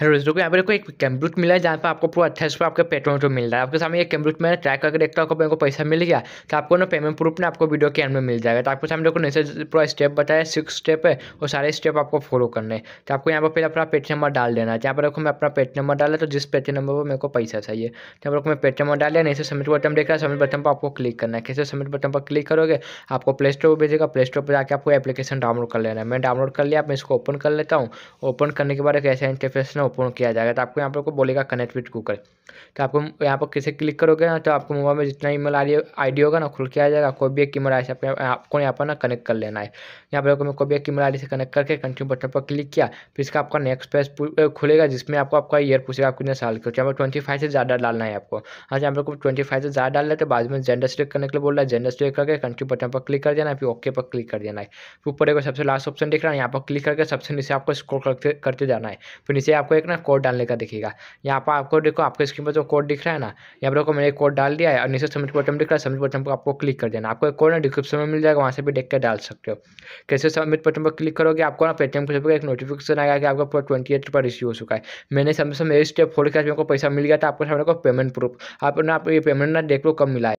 hello दोस्तों यहाँ पर देखो एक कैम्ब्रुट मिला है जहाँ पर आपको पूरा अट्ठाईस रुपये आपका पेट्रोल तो मिल रहा है आपके सामने एक कैम्ब्रुट मैंने ट्रैक करके देखता हूँ मेरे को पैसा मिल गया तो आपको ना पेमेंट प्रूफ ना आपको वीडियो के एंड में मिल जाएगा तो आपको सामने देखो नीचे पूरा स्टेप बताया सिक्स स्टेप है और सारे स्टेप आपको फॉलो करने तो आपको यहाँ पर पहले अपना पेट नंबर डाल देना है यहाँ पर देखो मैं अपना पेट नंबर डाला तो जिस पेट नंबर पर मेरे को पैसा चाहिए तो यहाँ पर मैं पेट नंबर डाल दिया नीचे सबमिट बटन देख रहा है सबमिट बटन पर आपको क्लिक करना है कैसे सबमिट बटन पर क्लिक करोगे आपको प्ले स्टोर पर भेजेगा प्ले स्टोर पर जाकर आपको एप्लीकेशन डाउनलोड कर लेना है मैं डाउनलोड कर लिया मैं इसको ओपन कर लेता हूँ ओपन करने के बाद एक ऐसा इंटरफेस ना ओपन किया जाएगा तो आपको यहाँ पर बोलेगा कनेक्ट विथ गूगल तो आपको यहाँ पर किसे क्लिक करोगे ना तो आपको मोबाइल में जितना ईमेल आई आईडी होगा ना खुल के आ जाएगा कोई भी एक ईमेल आई से आपको यहाँ पर ना कनेक्ट कर लेना है यहाँ पर कोई भी एक ईमेल आई से कनेक्ट करके कंटिन्यू बटन पर क्लिक किया फिर इसका आपका नेक्स्ट पेज खुलेगा जिसमें आपको आपका ईयर पूछेगा आपको कितने साल के तो यहाँ पर ट्वेंटी फाइव से ज़्यादा डालना है आपको हाँ जी यहाँ पर ट्वेंटी फाइव से ज़्यादा डाल रहे तो बाद में जेंडर सेलेक्ट करने के लिए बोल रहा है जेंडर सेलेक्ट करके कंटिन्यू बटन पर क्लिक कर देना है फिर ओके पर क्लिक कर देना है फिर ऊपर एक सबसे लास्ट ऑप्शन दिख रहा है यहाँ पर क्लिक करके सबसे नीचे आपको स्क्रॉल करते करते जाना है फिर नीचे आपको एक ना कोड डालने का दिखेगा यहाँ पर आपको देखो आपके स्क्रीन पर जो कोड दिख रहा है ना यहाँ पर देखो मैंने कोड डाल दिया है और नीचे सबमिट बटन दिख रहा है सबमिट बटन पर आपको क्लिक कर देना आपको एक कोड ना डिस्क्रिप्शन में मिल जाएगा वहाँ से भी देख कर डाल सकते हो कैसे सबमिट बटन पर क्लिक करोगे आपको ना पेटीएम पर एक नोटिफिकेशन आएगा कि आपका पूरा ट्वेंटी एट पर इश्यू हो चुका है मैंने सबसे मेरे स्टेप फोर किया मेरे को पैसा मिल गया था आपको सामने को पेमेंट प्रूफ आप ना ये पेमेंट ना देख लो कब मिला